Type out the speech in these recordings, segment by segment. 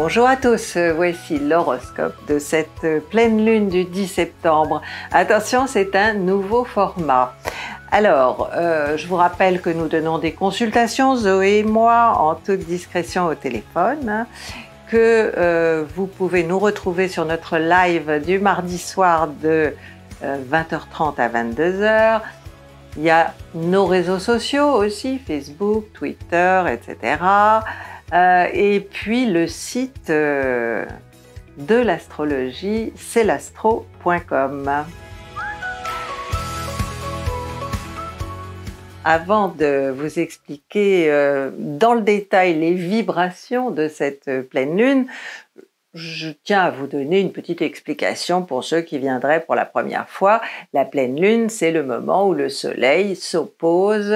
Bonjour à tous, euh, voici l'horoscope de cette euh, pleine lune du 10 septembre. Attention, c'est un nouveau format. Alors, euh, je vous rappelle que nous donnons des consultations, Zoé et moi, en toute discrétion au téléphone, hein, que vous pouvez nous retrouver sur notre live du mardi soir de 20h30 à 22h, il y a nos réseaux sociaux aussi, Facebook, Twitter, etc. Euh, et puis le site euh, de l'astrologie, c'est l'astro.com. Avant de vous expliquer euh, dans le détail les vibrations de cette pleine lune, je tiens à vous donner une petite explication pour ceux qui viendraient pour la première fois. La pleine lune, c'est le moment où le Soleil s'oppose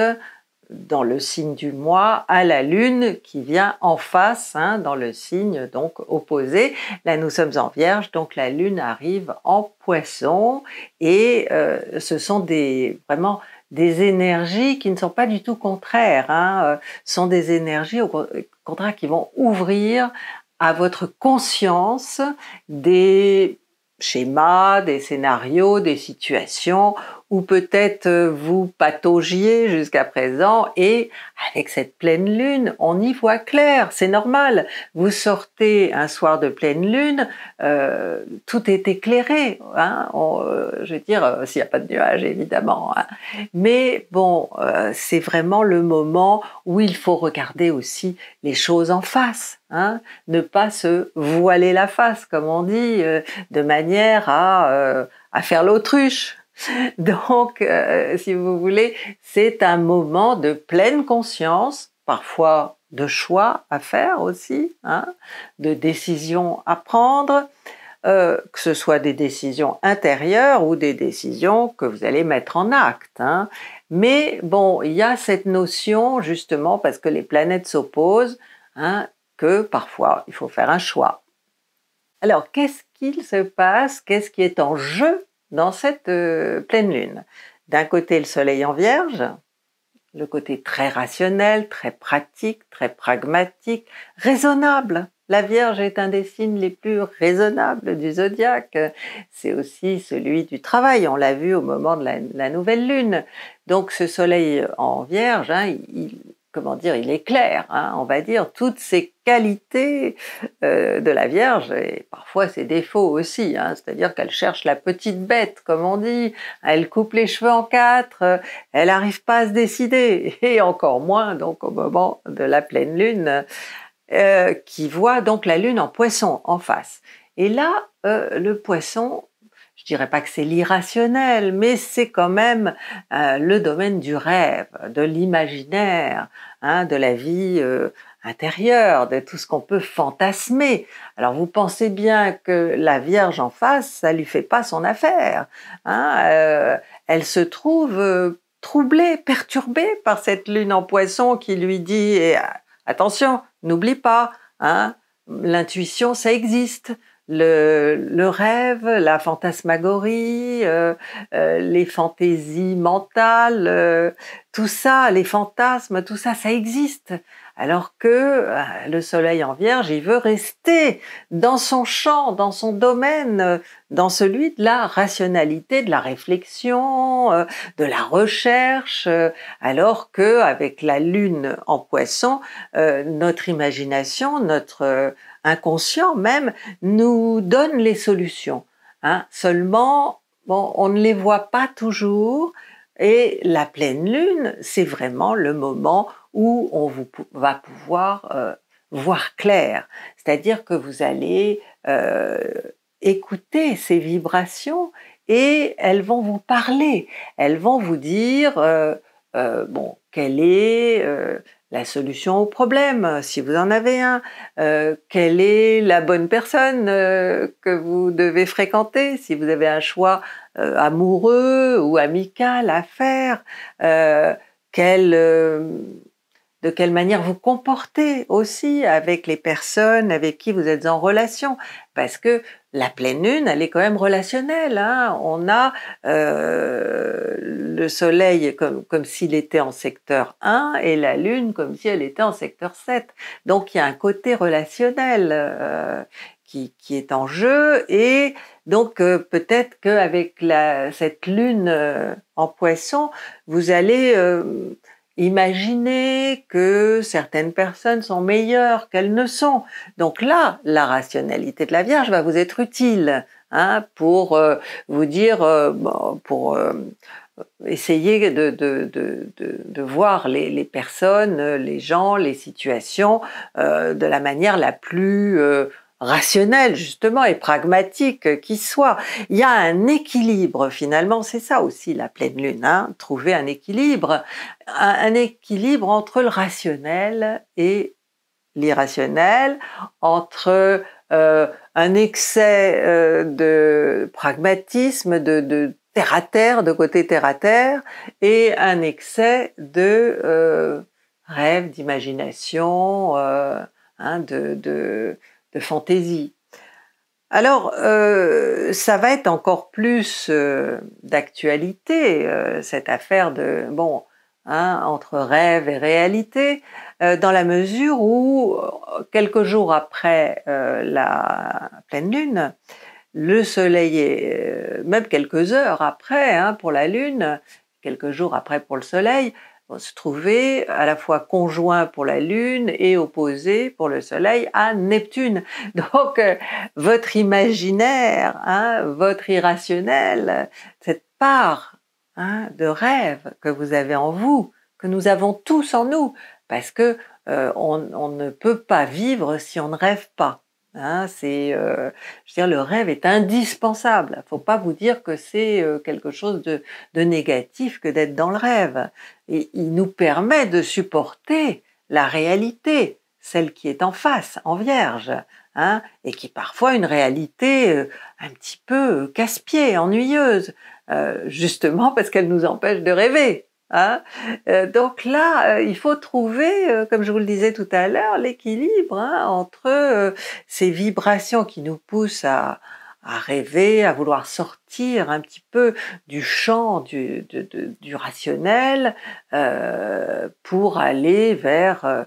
dans le signe du mois à la lune qui vient en face hein, dans le signe donc opposé. Là nous sommes en vierge donc la lune arrive en poisson et euh, ce sont des vraiment des énergies qui ne sont pas du tout contraires, hein, euh, sont des énergies au contraire qui vont ouvrir à votre conscience des schémas, des scénarios, des situations ou peut-être euh, vous pataugiez jusqu'à présent et avec cette pleine lune, on y voit clair, c'est normal. Vous sortez un soir de pleine lune, euh, tout est éclairé, hein. euh, je veux dire, s'il n'y a pas de nuages évidemment. Hein. Mais bon, c'est vraiment le moment où il faut regarder aussi les choses en face. Hein. ne pas se voiler la face, comme on dit, de manière à faire l'autruche. Donc, euh, si vous voulez, c'est un moment de pleine conscience, parfois de choix à faire aussi, hein, de décisions à prendre, euh, que ce soit des décisions intérieures ou des décisions que vous allez mettre en acte. Hein. Mais bon, il y a cette notion justement parce que les planètes s'opposent, hein, que parfois il faut faire un choix. Alors, qu'est-ce qu'il se passe Qu'est-ce qui est en jeu dans cette euh, pleine lune. D'un côté, le soleil en vierge, le côté très rationnel, très pratique, très pragmatique, raisonnable. La Vierge est un des signes les plus raisonnables du zodiaque. C'est aussi celui du travail, on l'a vu au moment de la, nouvelle lune. Donc ce soleil en Vierge, hein, il, comment dire, il éclaire, hein, on va dire, toutes ces qualité euh, de la Vierge et parfois ses défauts aussi. Hein. C'est-à-dire qu'elle cherche la petite bête, comme on dit. Elle coupe les cheveux en quatre. Euh, elle n'arrive pas à se décider et encore moins donc au moment de la pleine lune, euh, qui voit donc la lune en poisson en face. Et là, le poisson je dirais pas que c'est l'irrationnel, mais c'est quand même le domaine du rêve, de l'imaginaire, hein, de la vie intérieure, de tout ce qu'on peut fantasmer. Alors vous pensez bien que la Vierge en face, ça lui fait pas son affaire. Hein euh, elle se trouve euh, troublée, perturbée par cette lune en poisson qui lui dit euh, attention, n'oublie pas, hein, l'intuition, ça existe. Le, rêve, la fantasmagorie, les fantaisies mentales, tout ça, les fantasmes, tout ça, ça existe. Alors que euh, le soleil en vierge, il veut rester dans son champ, dans son domaine, euh, dans celui de la rationalité, de la réflexion, euh, de la recherche, alors que avec la lune en poisson, notre imagination, notre inconscient même, nous donne les solutions. Hein. Seulement, bon, on ne les voit pas toujours, et la pleine lune, c'est vraiment le moment où on vous, va pouvoir euh, voir clair, c'est-à-dire que vous allez euh, écouter ces vibrations et elles vont vous parler, elles vont vous dire euh, bon quelle est la solution au problème, si vous en avez un, quelle est la bonne personne que vous devez fréquenter, si vous avez un choix amoureux ou amical à faire, quelle de quelle manière vous comportez aussi avec les personnes avec qui vous êtes en relation, parce que la pleine lune, elle est quand même relationnelle. Hein. On a euh, le soleil comme, s'il était en secteur 1 et la lune comme si elle était en secteur 7. Donc il y a un côté relationnel euh, qui, qui, est en jeu et donc euh, peut-être qu'avec cette lune en poisson, vous allez Imaginez que certaines personnes sont meilleures qu'elles ne sont. Donc là, la rationalité de la Vierge va vous être utile hein, pour euh, vous dire, euh, pour euh, essayer de, de, de, de, voir les personnes, les gens, les situations de la manière la plus rationnel justement et pragmatique qui soit. Il y a un équilibre finalement, c'est ça aussi la pleine lune, hein, trouver un équilibre, un, équilibre entre le rationnel et l'irrationnel, entre euh, un excès euh, de pragmatisme, de, terre à terre, de côté terre à terre, et un excès de euh, rêve, d'imagination, hein, de de fantaisie. Alors, euh, ça va être encore plus euh, d'actualité, euh, cette affaire de, bon, hein, entre rêve et réalité, dans la mesure où, quelques jours après la pleine lune, le soleil est, même quelques heures après hein, pour la lune, quelques jours après pour le soleil, vont se trouver à la fois conjoint pour la Lune et opposé pour le Soleil à Neptune. Donc euh, votre imaginaire, hein, votre irrationnel, cette part hein, de rêve que vous avez en vous, que nous avons tous en nous, parce que euh, on ne peut pas vivre si on ne rêve pas. Hein, c'est, euh, je veux dire, le rêve est indispensable. Il faut pas vous dire que c'est euh, quelque chose de, de négatif que d'être dans le rêve. il nous permet de supporter la réalité, celle qui est en face, en vierge, hein, et qui est parfois une réalité euh, un petit peu casse-pied, ennuyeuse, justement parce qu'elle nous empêche de rêver. Hein. Euh, donc là, euh, il faut trouver, euh, comme je vous le disais tout à l'heure, l'équilibre hein, entre ces vibrations qui nous poussent à, rêver, à vouloir sortir un petit peu du champ du rationnel pour aller vers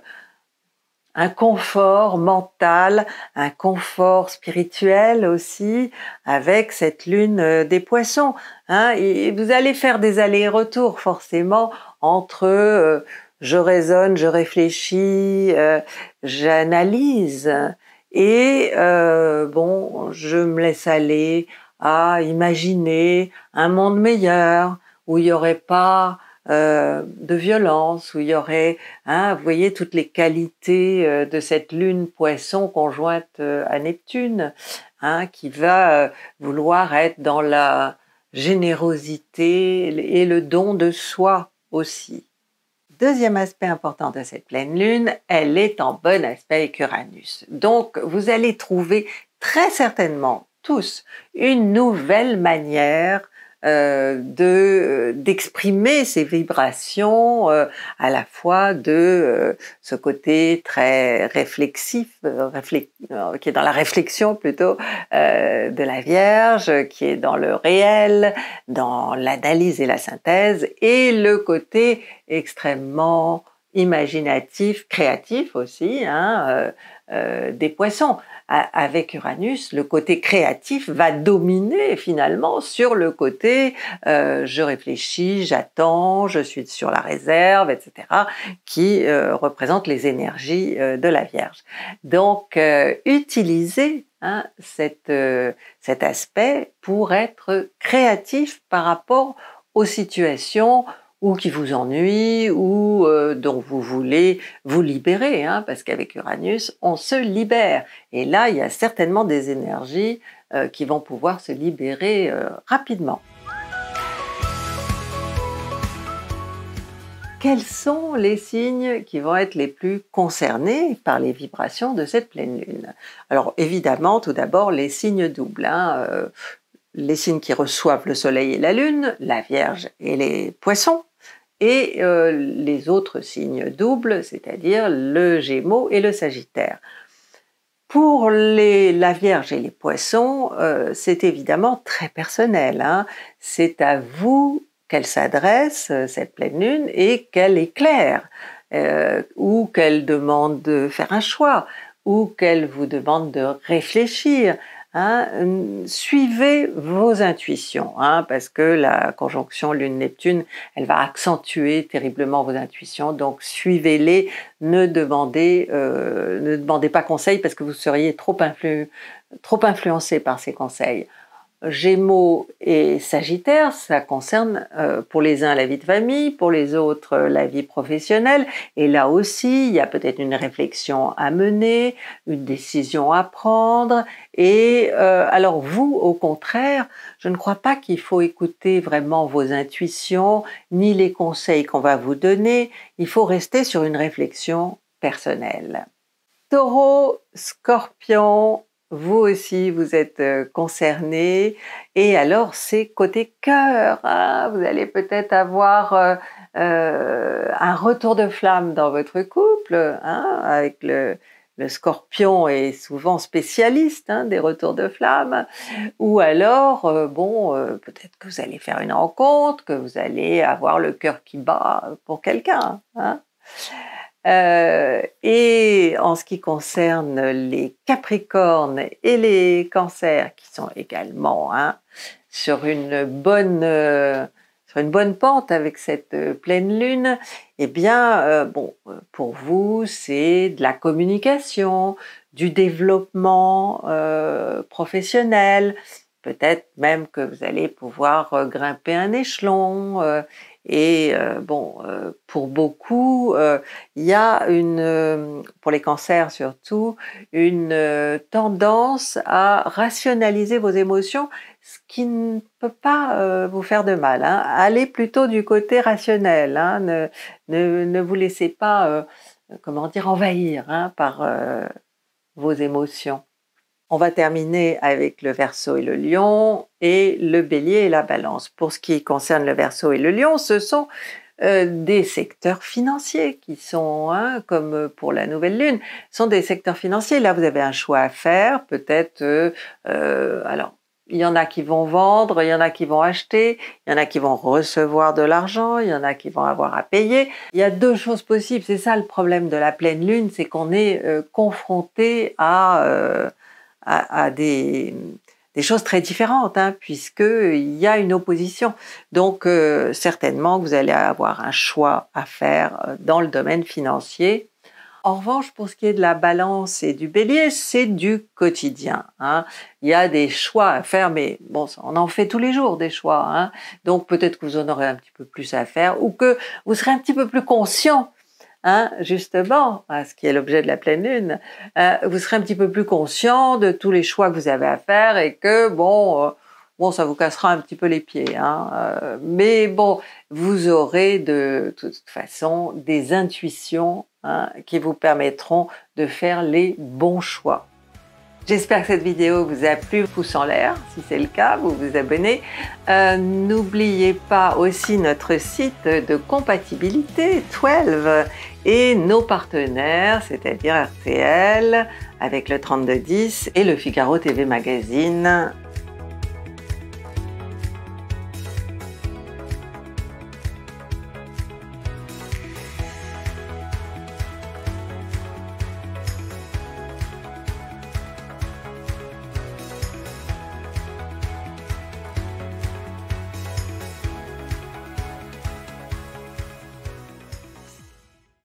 un confort mental, un confort spirituel aussi, avec cette lune euh, des poissons. Hein. vous allez faire des allers-retours forcément entre euh, je raisonne, je réfléchis, euh, j'analyse et bon, je me laisse aller à imaginer un monde meilleur où il n'y aurait pas euh, de violence, où il y aurait, hein, vous voyez, toutes les qualités euh, de cette lune poisson conjointe euh, à Neptune, hein, qui va vouloir être dans la générosité et le don de soi aussi. Deuxième aspect important de cette pleine lune, elle est en bon aspect avec Uranus. Donc, vous allez trouver très certainement tous une nouvelle manière euh, de euh, d'exprimer ces vibrations euh, à la fois de ce côté très réflexif qui est dans la réflexion plutôt de la Vierge qui est dans le réel dans l'analyse et la synthèse et le côté extrêmement imaginatif, créatif aussi, hein, euh, euh, des poissons. avec Uranus, le côté créatif va dominer finalement sur le côté euh, je réfléchis, j'attends, je suis sur la réserve, etc., qui représente les énergies de la Vierge. Donc, utiliser hein, cet aspect pour être créatif par rapport aux situations ou qui vous ennuie, ou euh, dont vous voulez vous libérer, hein, parce qu'avec Uranus, on se libère. Et là, il y a certainement des énergies euh, qui vont pouvoir se libérer euh, rapidement. Quels sont les signes qui vont être les plus concernés par les vibrations de cette pleine lune Alors évidemment, tout d'abord, les signes doubles. Hein, les signes qui reçoivent le Soleil et la Lune, la Vierge et les Poissons, et euh, les autres signes doubles, c'est-à-dire le Gémeaux et le Sagittaire. Pour la Vierge et les Poissons, euh, c'est évidemment très personnel. Hein. C'est à vous qu'elle s'adresse, euh, cette pleine lune, et qu'elle éclaire, ou qu'elle demande de faire un choix, ou qu'elle vous demande de réfléchir, Hein, euh, suivez vos intuitions, hein, parce que la conjonction Lune-Neptune, elle va accentuer terriblement vos intuitions, donc suivez-les, ne demandez, euh, ne demandez pas conseil parce que vous seriez trop, trop influencé par ces conseils. Gémeaux et Sagittaire, ça concerne euh, pour les uns la vie de famille, pour les autres euh, la vie professionnelle. Et là aussi, il y a peut-être une réflexion à mener, une décision à prendre. Et euh, alors vous, au contraire, je ne crois pas qu'il faut écouter vraiment vos intuitions ni les conseils qu'on va vous donner. Il faut rester sur une réflexion personnelle. Taureau, scorpion, vous aussi vous êtes euh, concerné. Et alors c'est côté cœur, hein. vous allez peut-être avoir euh, euh, un retour de flamme dans votre couple, hein, avec le, scorpion est souvent spécialiste hein, des retours de flamme, ou alors, bon, peut-être que vous allez faire une rencontre, que vous allez avoir le cœur qui bat pour quelqu'un. Euh, et en ce qui concerne les Capricornes et les Cancers, qui sont également hein, sur une bonne euh, sur une bonne pente avec cette euh, pleine lune, eh bien, bon, pour vous, c'est de la communication, du développement professionnel. Peut-être même que vous allez pouvoir grimper un échelon et euh, bon, euh, pour beaucoup, euh, il y a une, pour les cancers surtout, une tendance à rationaliser vos émotions, ce qui ne peut pas vous faire de mal. Hein. Allez plutôt du côté rationnel. Hein. Ne, vous laissez pas, comment dire, envahir hein, par vos émotions. On va terminer avec le verso et le lion et le bélier et la balance. Pour ce qui concerne le verso et le lion, ce sont euh, des secteurs financiers qui sont, hein, comme pour la nouvelle lune, sont des secteurs financiers. Là, vous avez un choix à faire, peut-être, euh, euh, alors, il y en a qui vont vendre, il y en a qui vont acheter, il y en a qui vont recevoir de l'argent, il y en a qui vont avoir à payer. Il y a deux choses possibles. C'est ça le problème de la pleine lune, c'est qu'on est, confronté à à, des, choses très différentes, hein, puisqu'il y a une opposition. Donc euh, certainement, vous allez avoir un choix à faire euh, dans le domaine financier. En revanche, pour ce qui est de la balance et du bélier, c'est du quotidien. Hein. Il y a des choix à faire, mais bon, on en fait tous les jours des choix. Hein. Donc peut-être que vous en aurez un petit peu plus à faire ou que vous serez un petit peu plus conscient hein, justement, hein, ce qui est l'objet de la pleine lune, hein, vous serez un petit peu plus conscient de tous les choix que vous avez à faire et que, bon, euh, bon ça vous cassera un petit peu les pieds. Hein, euh, mais bon, vous aurez de toute façon des intuitions qui vous permettront de faire les bons choix. J'espère que cette vidéo vous a plu, pouce en l'air, si c'est le cas, vous vous abonnez. Euh, n'oubliez pas aussi notre site de compatibilité 12 et nos partenaires, c'est-à-dire RTL avec le 3210 et le Figaro TV Magazine